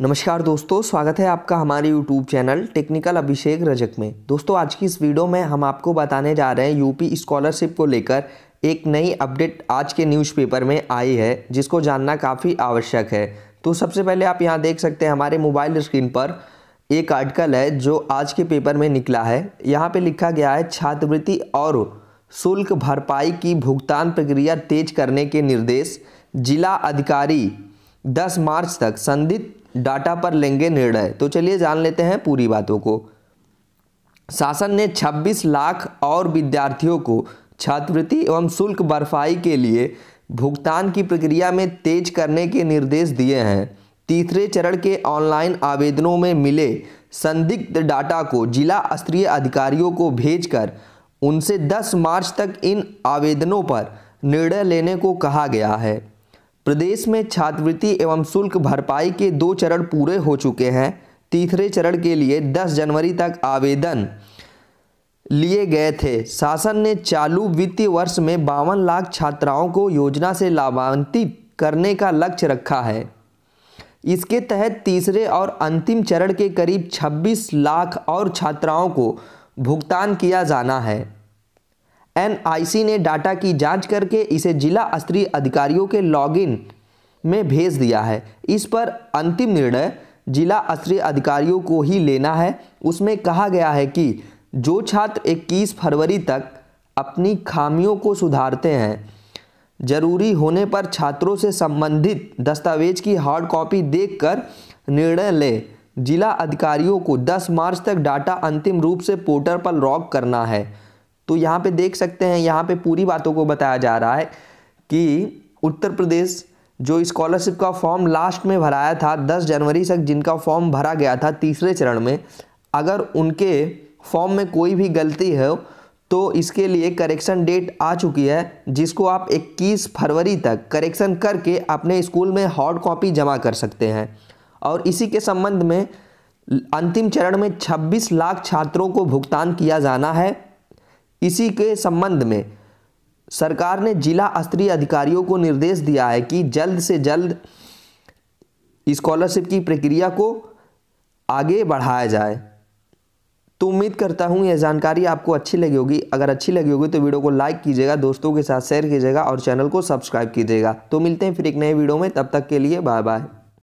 नमस्कार दोस्तों स्वागत है आपका हमारे YouTube channel technical Abhishek Rajak में दोस्तों आज की इस वीडियो में हम आपको बताने जा रहे हैं यूपी स्कॉलरशिप को लेकर एक नई अपडेट आज के न्यूज़पेपर में आई है जिसको जानना काफ़ी आवश्यक है तो सबसे पहले आप यहाँ देख सकते हैं हमारे मोबाइल स्क्रीन पर एक आर्टिकल है जो आज के पेपर में निकला है यहाँ पर लिखा गया है छात्रवृत्ति और शुल्क भरपाई की भुगतान प्रक्रिया तेज करने के निर्देश जिला अधिकारी दस मार्च तक संदिग्ध डाटा पर लेंगे निर्णय तो चलिए जान लेते हैं पूरी बातों को शासन ने 26 लाख और विद्यार्थियों को छात्रवृत्ति एवं शुल्क बर्फाई के लिए भुगतान की प्रक्रिया में तेज करने के निर्देश दिए हैं तीसरे चरण के ऑनलाइन आवेदनों में मिले संदिग्ध डाटा को जिला स्तरीय अधिकारियों को भेजकर उनसे 10 मार्च तक इन आवेदनों पर निर्णय लेने को कहा गया है प्रदेश में छात्रवृत्ति एवं शुल्क भरपाई के दो चरण पूरे हो चुके हैं तीसरे चरण के लिए 10 जनवरी तक आवेदन लिए गए थे शासन ने चालू वित्तीय वर्ष में बावन लाख छात्राओं को योजना से लाभान्वित करने का लक्ष्य रखा है इसके तहत तीसरे और अंतिम चरण के करीब 26 लाख और छात्राओं को भुगतान किया जाना है एनआईसी ने डाटा की जांच करके इसे जिला स्तरीय अधिकारियों के लॉगिन में भेज दिया है इस पर अंतिम निर्णय जिला स्तरीय अधिकारियों को ही लेना है उसमें कहा गया है कि जो छात्र 21 फरवरी तक अपनी खामियों को सुधारते हैं जरूरी होने पर छात्रों से संबंधित दस्तावेज की हार्ड कॉपी देखकर निर्णय ले जिला अधिकारियों को 10 मार्च तक डाटा अंतिम रूप से पोर्टल पर लॉक करना है तो यहाँ पे देख सकते हैं यहाँ पे पूरी बातों को बताया जा रहा है कि उत्तर प्रदेश जो स्कॉलरशिप का फॉर्म लास्ट में भराया था 10 जनवरी तक जिनका फॉर्म भरा गया था तीसरे चरण में अगर उनके फॉर्म में कोई भी गलती है तो इसके लिए करेक्शन डेट आ चुकी है जिसको आप 21 फरवरी तक करेक्शन करके अपने स्कूल में हॉर्ड कॉपी जमा कर सकते हैं और इसी के संबंध में अंतिम चरण में 26 लाख छात्रों को भुगतान किया जाना है इसी के संबंध में सरकार ने जिला स्तरीय अधिकारियों को निर्देश दिया है कि जल्द से जल्द स्कॉलरशिप की प्रक्रिया को आगे बढ़ाया जाए तो उम्मीद करता हूँ यह जानकारी आपको अच्छी लगी होगी अगर अच्छी लगी होगी तो वीडियो को लाइक कीजिएगा दोस्तों के साथ शेयर कीजिएगा और चैनल को सब्सक्राइब कीजिएगा तो मिलते हैं फिर एक नए वीडियो में तब तक के लिए बाय बाय